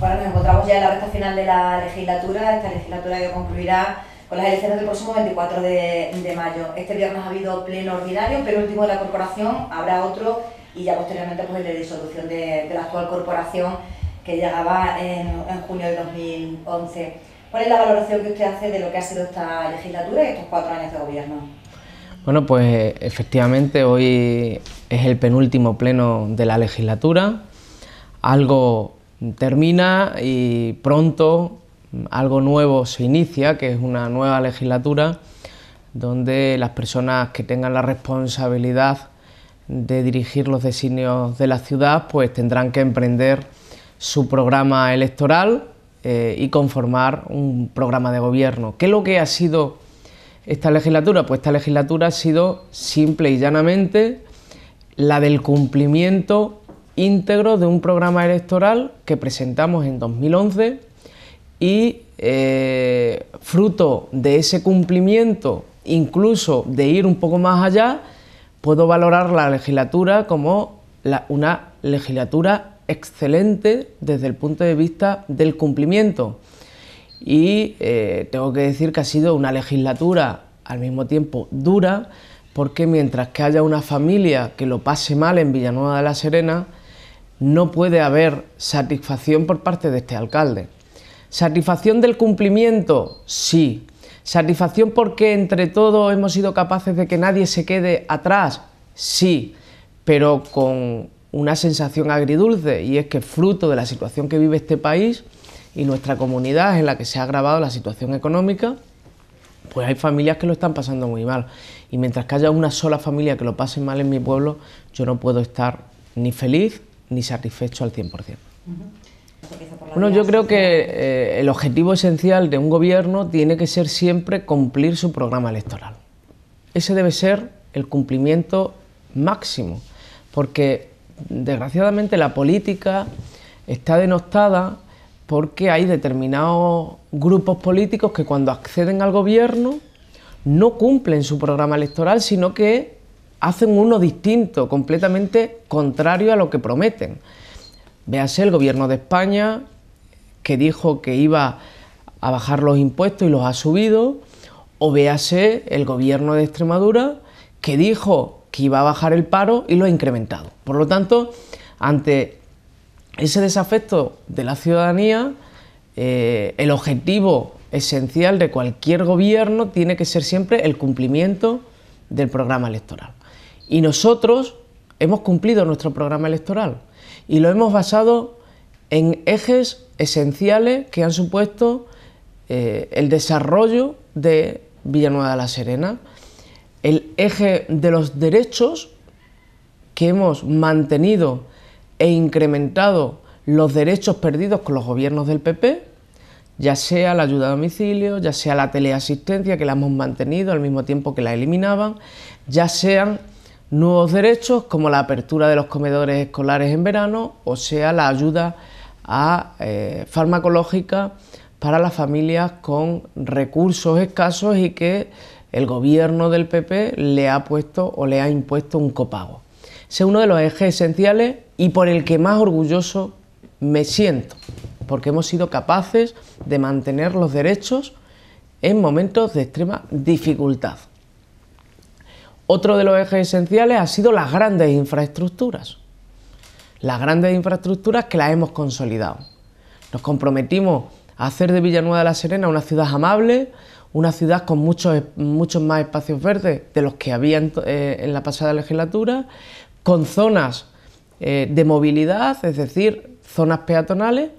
Bueno, nos encontramos ya en la recta final de la legislatura, esta legislatura que concluirá con las elecciones del próximo 24 de, mayo. Este viernes ha habido pleno ordinario, pero último de la corporación, habrá otro y ya posteriormente pues, el de disolución de, la actual corporación que llegaba en, en, junio de 2011. ¿Cuál es la valoración que usted hace de lo que ha sido esta legislatura y estos cuatro años de gobierno? Bueno, pues efectivamente hoy es el penúltimo pleno de la legislatura, algo termina y pronto algo nuevo se inicia, que es una nueva legislatura donde las personas que tengan la responsabilidad de dirigir los designios de la ciudad pues tendrán que emprender su programa electoral eh, y conformar un programa de gobierno. ¿Qué es lo que ha sido esta legislatura? Pues esta legislatura ha sido simple y llanamente la del cumplimiento íntegro de un programa electoral que presentamos en 2011 y eh, fruto de ese cumplimiento, incluso de ir un poco más allá, puedo valorar la legislatura como una legislatura excelente desde el punto de vista del cumplimiento. Y eh, tengo que decir que ha sido una legislatura al mismo tiempo dura, porque mientras que haya una familia que lo pase mal en Villanueva de la Serena, no puede haber satisfacción por parte de este alcalde. Satisfacción del cumplimiento, sí. Satisfacción porque entre todos hemos sido capaces de que nadie se quede atrás, sí, pero con una sensación agridulce y es que fruto de la situación que vive este país y nuestra comunidad en la que se ha agravado la situación económica, pues hay familias que lo están pasando muy mal. Y mientras que haya una sola familia que lo pase mal en mi pueblo, yo no puedo estar ni feliz ni satisfecho al 100%. Bueno, yo creo que eh, el objetivo esencial de un gobierno tiene que ser siempre cumplir su programa electoral. Ese debe ser el cumplimiento máximo, porque desgraciadamente la política está denostada porque hay determinados grupos políticos que cuando acceden al gobierno no cumplen su programa electoral, sino que hacen uno distinto, completamente contrario a lo que prometen. Véase el gobierno de España, que dijo que iba a bajar los impuestos y los ha subido, o véase el gobierno de Extremadura, que dijo que iba a bajar el paro y lo ha incrementado. Por lo tanto, ante ese desafecto de la ciudadanía, eh, el objetivo esencial de cualquier gobierno tiene que ser siempre el cumplimiento del programa electoral. Y nosotros hemos cumplido nuestro programa electoral y lo hemos basado en ejes esenciales que han supuesto eh, el desarrollo de Villanueva de la Serena, el eje de los derechos que hemos mantenido e incrementado los derechos perdidos con los gobiernos del PP, ya sea la ayuda a domicilio, ya sea la teleasistencia que la hemos mantenido al mismo tiempo que la eliminaban, ya sean Nuevos derechos como la apertura de los comedores escolares en verano, o sea, la ayuda eh, farmacológica para las familias con recursos escasos y que el gobierno del PP le ha puesto o le ha impuesto un copago. es uno de los ejes esenciales y por el que más orgulloso me siento, porque hemos sido capaces de mantener los derechos en momentos de extrema dificultad. Otro de los ejes esenciales ha sido las grandes infraestructuras. Las grandes infraestructuras que las hemos consolidado. Nos comprometimos a hacer de Villanueva de la Serena una ciudad amable, una ciudad con muchos, muchos más espacios verdes de los que había en, eh, la pasada legislatura, con zonas eh, de movilidad, es decir, zonas peatonales,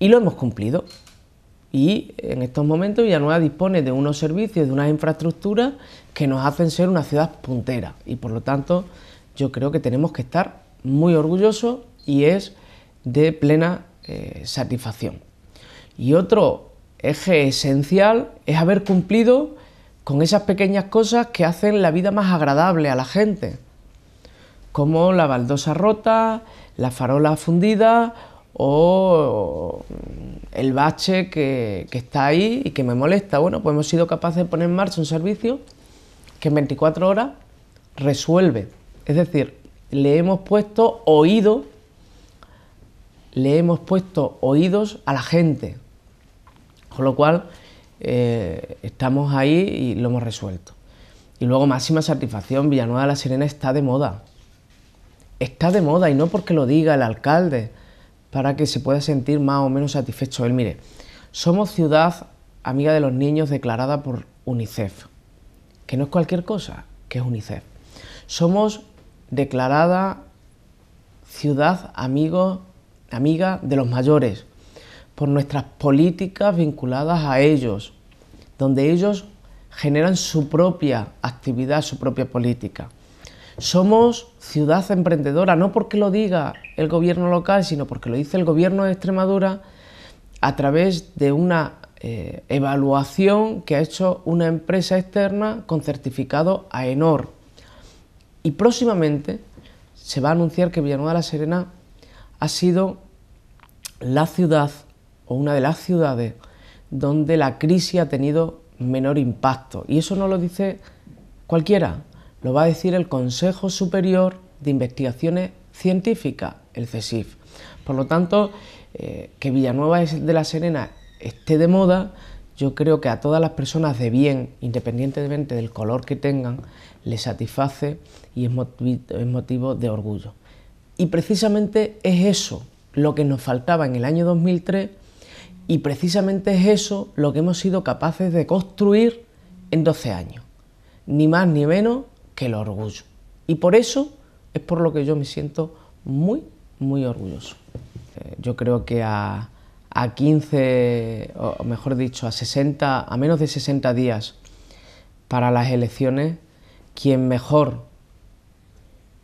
y lo hemos cumplido. Y en estos momentos Villanueva dispone de unos servicios, de unas infraestructuras que nos hacen ser una ciudad puntera. Y por lo tanto yo creo que tenemos que estar muy orgullosos y es de plena eh, satisfacción. Y otro eje esencial es haber cumplido con esas pequeñas cosas que hacen la vida más agradable a la gente, como la baldosa rota, la farola fundida o mm, el bache que, está ahí y que me molesta. Bueno, pues hemos sido capaces de poner en marcha un servicio que en 24 horas resuelve. Es decir, le hemos puesto oído, le hemos puesto oídos a la gente. Con lo cual, eh, estamos ahí y lo hemos resuelto. Y luego, máxima satisfacción, Villanueva de la Sirena está de moda. Está de moda y no porque lo diga el alcalde para que se pueda sentir más o menos satisfecho él. Mire, somos ciudad amiga de los niños declarada por UNICEF, que no es cualquier cosa, que es UNICEF. Somos declarada ciudad amigo, amiga de los mayores, por nuestras políticas vinculadas a ellos, donde ellos generan su propia actividad, su propia política. Somos ciudad emprendedora, no porque lo diga el gobierno local, sino porque lo dice el gobierno de Extremadura a través de una eh, evaluación que ha hecho una empresa externa con certificado AENOR. Y próximamente se va a anunciar que Villanueva de la Serena ha sido la ciudad o una de las ciudades donde la crisis ha tenido menor impacto. Y eso no lo dice cualquiera, lo va a decir el Consejo Superior de Investigaciones Científicas, el CESIF. Por lo tanto, eh, que Villanueva de la Serena esté de moda, yo creo que a todas las personas de bien, independientemente del color que tengan, les satisface y es, es motivo de orgullo. Y precisamente es eso lo que nos faltaba en el año 2003 y precisamente es eso lo que hemos sido capaces de construir en 12 años. Ni más ni menos que el orgullo. Y por eso es por lo que yo me siento muy, muy orgulloso. Eh, yo creo que a, a 15, o mejor dicho, a 60, a menos de 60 días para las elecciones, quien mejor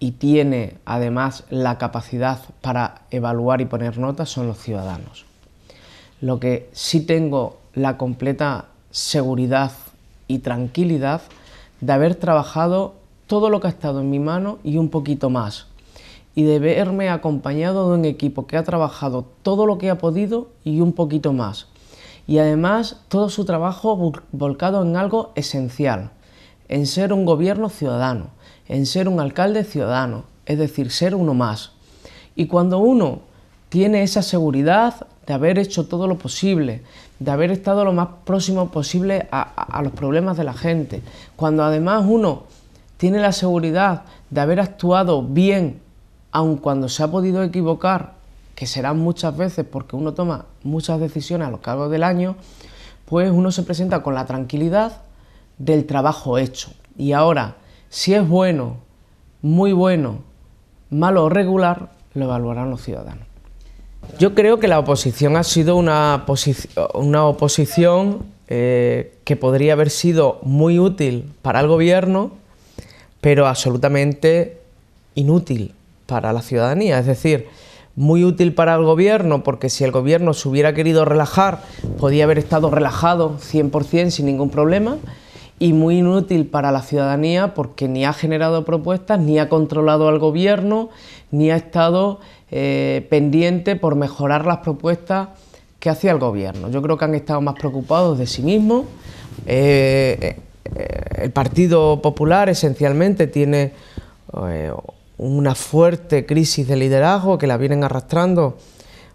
y tiene además la capacidad para evaluar y poner notas son los ciudadanos. Lo que sí tengo la completa seguridad y tranquilidad de haber trabajado todo lo que ha estado en mi mano y un poquito más, y de verme acompañado de un equipo que ha trabajado todo lo que ha podido y un poquito más, y además todo su trabajo volcado en algo esencial, en ser un gobierno ciudadano, en ser un alcalde ciudadano, es decir, ser uno más. Y cuando uno tiene esa seguridad de haber hecho todo lo posible, de haber estado lo más próximo posible a, los problemas de la gente, cuando además uno tiene la seguridad de haber actuado bien, aun cuando se ha podido equivocar, que serán muchas veces porque uno toma muchas decisiones a lo largo del año, pues uno se presenta con la tranquilidad del trabajo hecho. Y ahora, si es bueno, muy bueno, malo o regular, lo evaluarán los ciudadanos. Yo creo que la oposición ha sido una, oposición eh, que podría haber sido muy útil para el gobierno, pero absolutamente inútil para la ciudadanía. Es decir, muy útil para el gobierno, porque si el gobierno se hubiera querido relajar, podía haber estado relajado 100% sin ningún problema, y muy inútil para la ciudadanía porque ni ha generado propuestas, ni ha controlado al gobierno, ni ha estado eh, pendiente por mejorar las propuestas que hacía el gobierno. Yo creo que han estado más preocupados de sí mismos. Eh, eh, eh, el Partido Popular esencialmente tiene eh, una fuerte crisis de liderazgo que la vienen arrastrando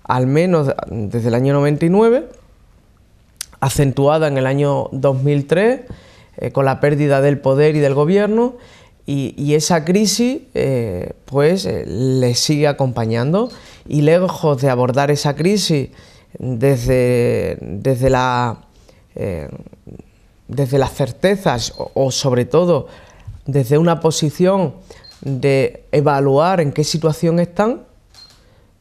al menos desde el año 99, acentuada en el año 2003 eh, con la pérdida del poder y del gobierno y, esa crisis pues le sigue acompañando y lejos de abordar esa crisis desde, desde la desde las certezas o, sobre todo desde una posición de evaluar en qué situación están,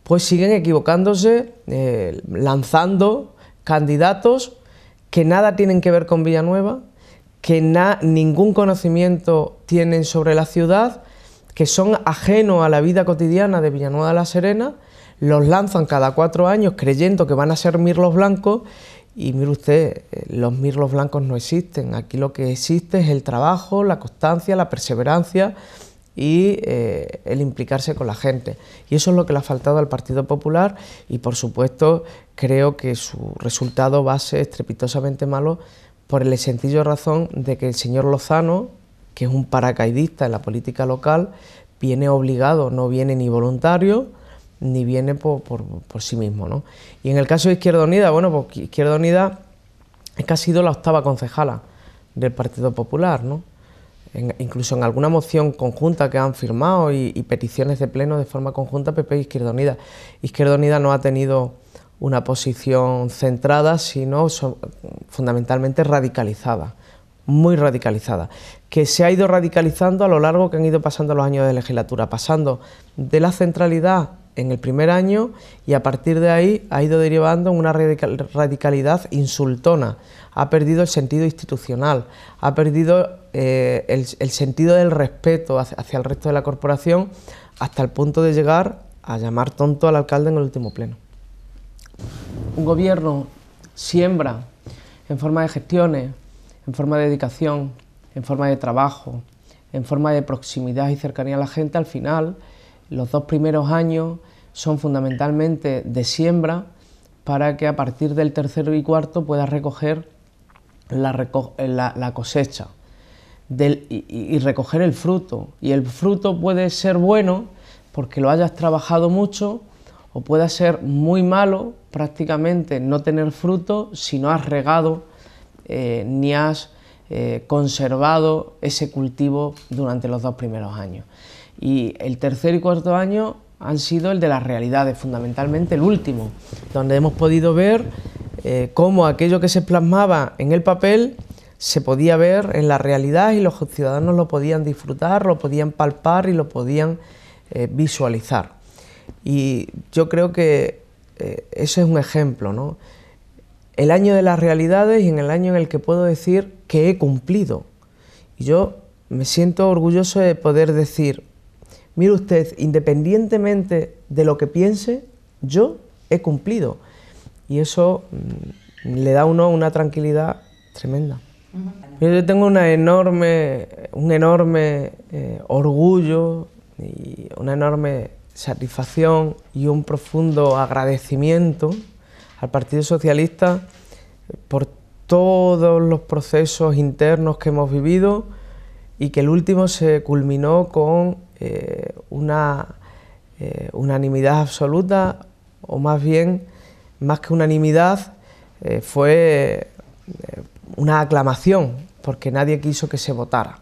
pues siguen equivocándose, eh, lanzando candidatos que nada tienen que ver con Villanueva, que ningún conocimiento tienen sobre la ciudad, que son ajenos a la vida cotidiana de Villanueva de la Serena, los lanzan cada cuatro años creyendo que van a ser mirlos blancos y mire usted, eh, los mirlos blancos no existen. Aquí lo que existe es el trabajo, la constancia, la perseverancia y eh, el implicarse con la gente. Y eso es lo que le ha faltado al Partido Popular y por supuesto creo que su resultado va a ser estrepitosamente malo por el sencillo razón de que el señor Lozano, que es un paracaidista en la política local, viene obligado, no viene ni voluntario, ni viene por, sí mismo. ¿no? Y en el caso de Izquierda Unida, bueno, pues Izquierda Unida es que ha sido la octava concejala del Partido Popular, ¿no? incluso en alguna moción conjunta que han firmado y, peticiones de pleno de forma conjunta PP e Izquierda Unida. Izquierda Unida no ha tenido una posición centrada, sino fundamentalmente radicalizada, muy radicalizada, que se ha ido radicalizando a lo largo que han ido pasando los años de legislatura, pasando de la centralidad en el primer año y a partir de ahí ha ido derivando en una radicalidad insultona, ha perdido el sentido institucional, ha perdido eh, el, sentido del respeto hacia, hacia el resto de la corporación hasta el punto de llegar a llamar tonto al alcalde en el último pleno. Un gobierno siembra en forma de gestiones, en forma de dedicación, en forma de trabajo, en forma de proximidad y cercanía a la gente, al final los dos primeros años son fundamentalmente de siembra para que a partir del tercero y cuarto puedas recoger la, cosecha y, recoger el fruto. Y el fruto puede ser bueno porque lo hayas trabajado mucho o puede ser muy malo prácticamente no tener fruto si no has regado eh, ni has eh, conservado ese cultivo durante los dos primeros años. Y el tercer y cuarto año han sido el de las realidades, fundamentalmente el último, donde hemos podido ver eh, cómo aquello que se plasmaba en el papel se podía ver en la realidad y los ciudadanos lo podían disfrutar, lo podían palpar y lo podían eh, visualizar. Y yo creo que eh, ...eso es un ejemplo, ¿no? El año de las realidades y en el año en el que puedo decir que he cumplido. Y yo me siento orgulloso de poder decir, mire usted, independientemente de lo que piense, yo he cumplido. Y eso mm, le da uno una tranquilidad tremenda. Yo tengo una enorme, un enorme eh, orgullo y una enorme satisfacción y un profundo agradecimiento al Partido Socialista por todos los procesos internos que hemos vivido y que el último se culminó con eh, una eh, unanimidad absoluta, o más bien, más que unanimidad, eh, fue una aclamación, porque nadie quiso que se votara,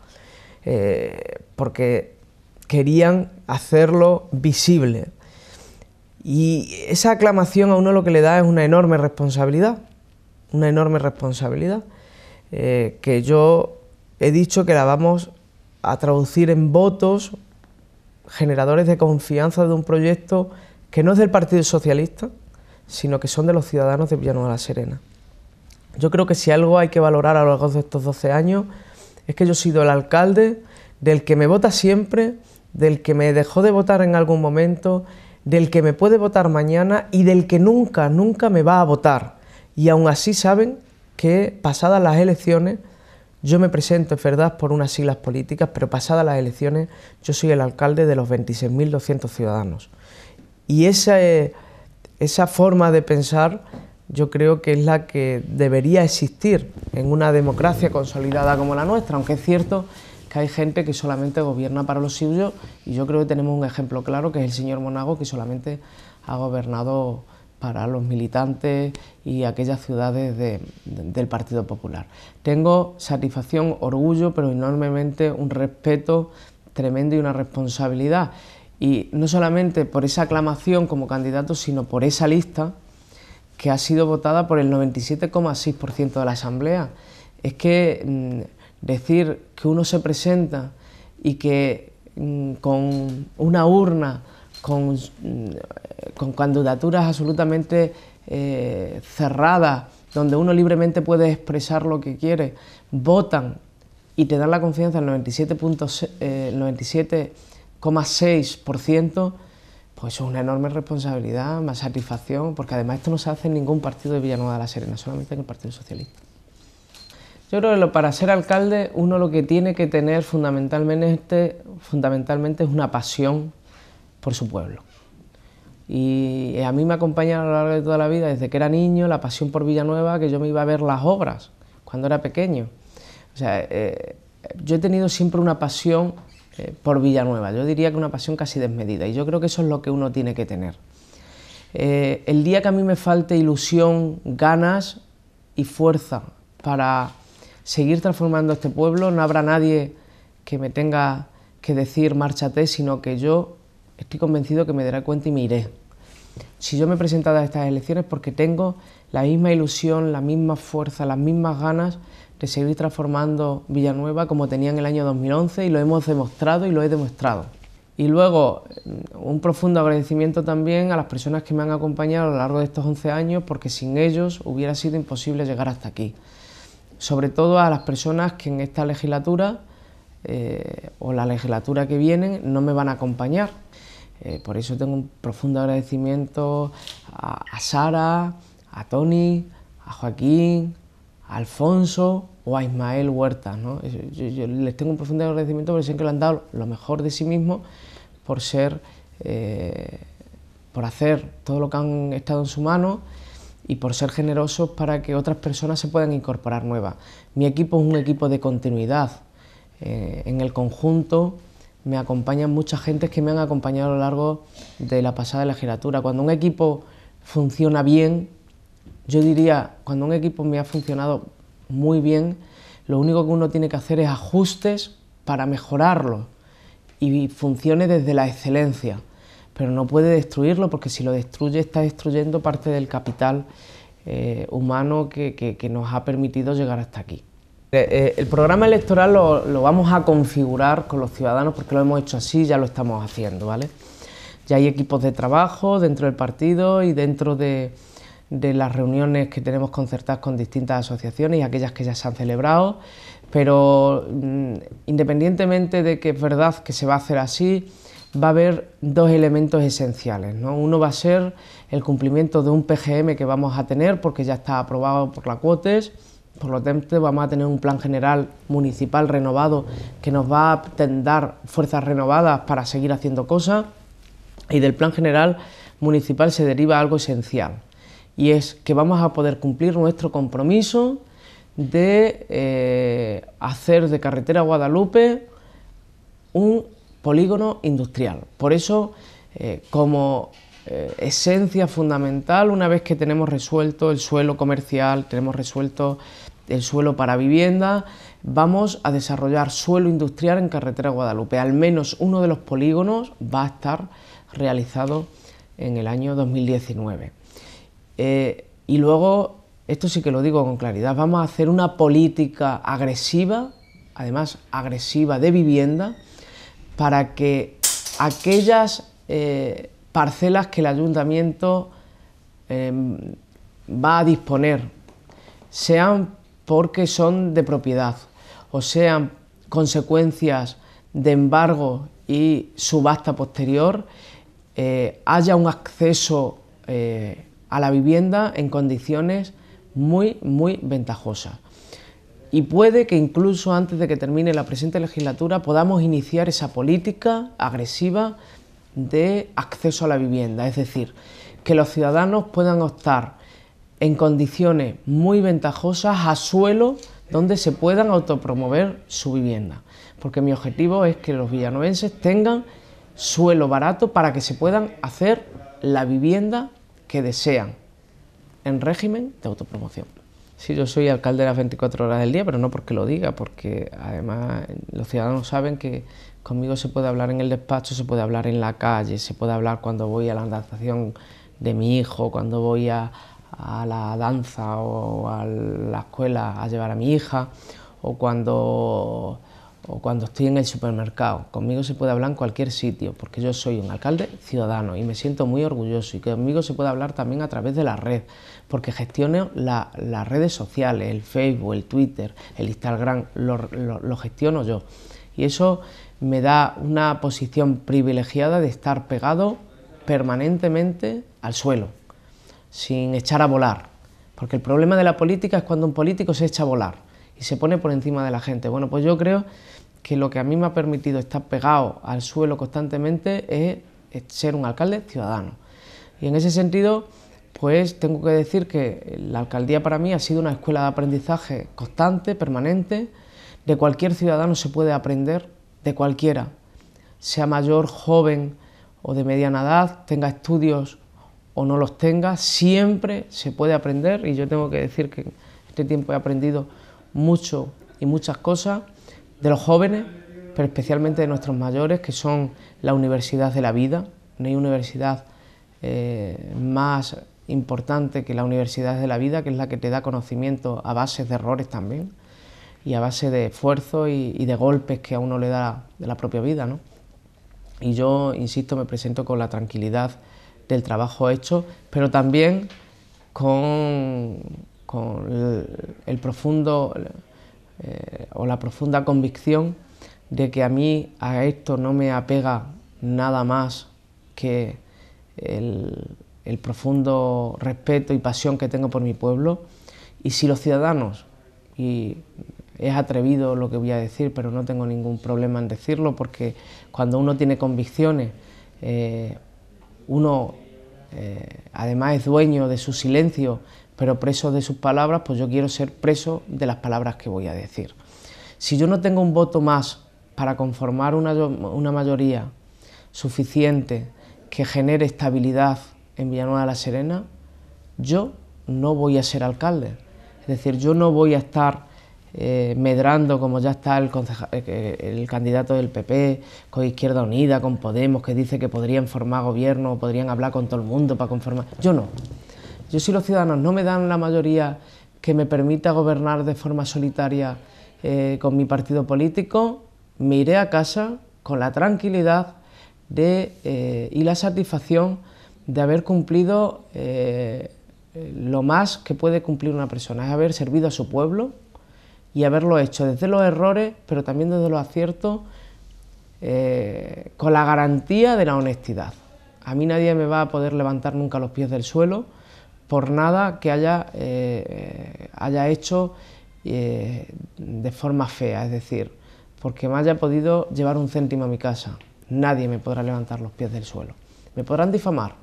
porque querían hacerlo visible. Y esa aclamación a uno lo que le da es una enorme responsabilidad, una enorme responsabilidad, que yo he dicho que la vamos a traducir en votos generadores de confianza de un proyecto que no es del Partido Socialista, sino que son de los ciudadanos de Villanueva de la Serena. Yo creo que si algo hay que valorar a lo largo de estos 12 años es que yo he sido el alcalde del que me vota siempre, del que me dejó de votar en algún momento, del que me puede votar mañana y del que nunca, nunca me va a votar. Y aún así saben que pasadas las elecciones yo me presento, es verdad, por unas siglas políticas, pero pasadas las elecciones yo soy el alcalde de los 26.200 ciudadanos. Y esa, eh, esa forma de pensar yo creo que es la que debería existir en una democracia consolidada como la nuestra, aunque es cierto que hay gente que solamente gobierna para los suyos y yo creo que tenemos un ejemplo claro que es el señor Monago que solamente ha gobernado para los militantes y aquellas ciudades del Partido Popular. Tengo satisfacción, orgullo, pero enormemente un respeto tremendo y una responsabilidad. Y no solamente por esa aclamación como candidato, sino por esa lista que ha sido votada por el 97,6% de la Asamblea. Es que mm, decir que uno se presenta y que mm, con una urna con, candidaturas absolutamente eh, cerradas, donde uno libremente puede expresar lo que quiere, votan y te dan la confianza el 97,6%, eh, pues es una enorme responsabilidad, más satisfacción, porque además esto no se hace en ningún partido de Villanueva de la Serena, solamente en el Partido Socialista. Yo creo que para ser alcalde uno lo que tiene que tener fundamentalmente es una pasión por su pueblo. Y eh, a mí me acompaña a lo largo de toda la vida, desde que era niño, la pasión por Villanueva, que yo me iba a ver las obras cuando era pequeño. O sea, eh, yo he tenido siempre una pasión eh, por Villanueva, yo diría que una pasión casi desmedida, y yo creo que eso es lo que uno tiene que tener. el día que a mí me falte ilusión, ganas y fuerza para seguir transformando este pueblo, no habrá nadie que me tenga que decir márchate, sino que yo estoy convencido que me dará cuenta y me iré. Si yo me he presentado a estas elecciones porque tengo la misma ilusión, la misma fuerza, las mismas ganas de seguir transformando Villanueva como tenía en el año 2011 y lo hemos demostrado y lo he demostrado. Y luego mm, un profundo agradecimiento también a las personas que me han acompañado a lo largo de estos 11 años porque sin ellos hubiera sido imposible llegar hasta aquí. Sobre todo a las personas que en esta legislatura eh, o la legislatura que viene, no me van a acompañar. Eh, por eso tengo un profundo agradecimiento a, Sara, a Tony, a Joaquín, a Alfonso o a Ismael Huerta. ¿no? Yo, les tengo un profundo agradecimiento porque que le han dado lo mejor de sí mismos por ser, eh, por hacer todo lo que han estado en su mano y por ser generosos para que otras personas se puedan incorporar nuevas. Mi equipo es un equipo de continuidad. Eh, en el conjunto me acompañan muchas gentes que me han acompañado a lo largo de la pasada legislatura. Cuando un equipo funciona bien, yo diría, cuando un equipo me ha funcionado muy bien, lo único que uno tiene que hacer es ajustes para mejorarlo y funcione desde la excelencia, pero no puede destruirlo porque si lo destruye está destruyendo parte del capital eh, humano que nos ha permitido llegar hasta aquí. Eh, eh, el programa electoral lo, vamos a configurar con los ciudadanos porque lo hemos hecho así, ya lo estamos haciendo, ¿vale? Ya hay equipos de trabajo dentro del partido y dentro de, las reuniones que tenemos concertadas con distintas asociaciones y aquellas que ya se han celebrado, pero mm, independientemente de que es verdad que se va a hacer así, va a haber dos elementos esenciales. Uno va a ser el cumplimiento de un PGM que vamos a tener porque ya está aprobado por la CUOTES, por lo tanto, vamos a tener un plan general municipal renovado que nos va a dar fuerzas renovadas para seguir haciendo cosas y del plan general municipal se deriva algo esencial y es que vamos a poder cumplir nuestro compromiso de eh, hacer de Carretera Guadalupe un polígono industrial. Por eso, eh, como eh, esencia fundamental, una vez que tenemos resuelto el suelo comercial, tenemos resuelto el suelo para vivienda, vamos a desarrollar suelo industrial en carretera Guadalupe. Al menos uno de los polígonos va a estar realizado en el año 2019. Eh, y luego, esto sí que lo digo con claridad, vamos a hacer una política agresiva, además agresiva de vivienda, para que aquellas eh, parcelas que el ayuntamiento em, va a disponer sean porque son de propiedad, o sea, consecuencias de embargo y subasta posterior, eh, haya un acceso eh, a la vivienda en condiciones muy, muy ventajosas. Y puede que incluso antes de que termine la presente legislatura podamos iniciar esa política agresiva de acceso a la vivienda, es decir, que los ciudadanos puedan optar en condiciones muy ventajosas a suelo donde se puedan autopromover su vivienda. Porque mi objetivo es que los villanovenses tengan suelo barato para que se puedan hacer la vivienda que desean en régimen de autopromoción. Si yo soy alcalde las 24 horas del día, pero no porque lo diga, porque además los ciudadanos saben que conmigo se puede hablar en el despacho, se puede hablar en la calle, se puede hablar cuando voy a la danzación de mi hijo, cuando voy a, a la danza o a la escuela a llevar a mi hija o cuando, o estoy en el supermercado. Conmigo se puede hablar en cualquier sitio porque yo soy un alcalde ciudadano y me siento muy orgulloso y conmigo se puede hablar también a través de la red porque gestiono las redes sociales, el Facebook, el Twitter, el Instagram, lo gestiono yo. Y eso me da una posición privilegiada de estar pegado permanentemente al suelo sin echar a volar. Porque el problema de la política es cuando un político se echa a volar y se pone por encima de la gente. Bueno, pues yo creo que lo que a mí me ha permitido estar pegado al suelo constantemente es ser un alcalde ciudadano. Y en ese sentido, pues tengo que decir que la alcaldía para mí ha sido una escuela de aprendizaje constante, permanente. De cualquier ciudadano se puede aprender, de cualquiera, sea mayor, joven o de mediana edad, tenga estudios o no los tenga, siempre se puede aprender y yo tengo que decir que este tiempo he aprendido mucho y muchas cosas de los jóvenes, pero especialmente de nuestros mayores, que son la universidad de la vida. No hay universidad eh, más importante que la universidad de la vida, que es la que te da conocimiento a base de errores también y a base de esfuerzo y, y de golpes que a uno le da de la propia vida. ¿no? Y yo, insisto, me presento con la tranquilidad del trabajo hecho, pero también con, con el, profundo eh, o la profunda convicción de que a mí a esto no me apega nada más que el, el profundo respeto y pasión que tengo por mi pueblo. Y si los ciudadanos, y es atrevido lo que voy a decir, pero no tengo ningún problema en decirlo, porque cuando uno tiene convicciones, eh, uno eh, además es dueño de su silencio, pero preso de sus palabras, pues yo quiero ser preso de las palabras que voy a decir. Si yo no tengo un voto más para conformar una, una mayoría suficiente que genere estabilidad en Villanueva de la Serena, yo no voy a ser alcalde. Es decir, yo no voy a estar eh, medrando como ya está el, eh, el candidato del PP, con Izquierda Unida, con Podemos, que dice que podrían formar gobierno, podrían hablar con todo el mundo para conformar. Yo no. Yo si los ciudadanos no me dan la mayoría que me permita gobernar de forma solitaria eh, con mi partido político, me iré a casa con la tranquilidad y la satisfacción de haber cumplido lo más que puede cumplir una persona, es haber servido a su pueblo, y haberlo hecho desde los errores, pero también desde los aciertos, eh, con la garantía de la honestidad. A mí nadie me va a poder levantar nunca los pies del suelo por nada que haya, eh, haya hecho eh, de forma fea, es decir, porque me haya podido llevar un céntimo a mi casa. Nadie me podrá levantar los pies del suelo. Me podrán difamar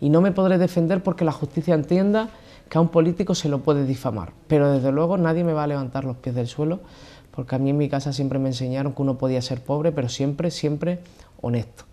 y no me podré defender porque la justicia entienda que a un político se lo puede difamar, pero desde luego nadie me va a levantar los pies del suelo, porque a mí en mi casa siempre me enseñaron que uno podía ser pobre, pero siempre, siempre honesto.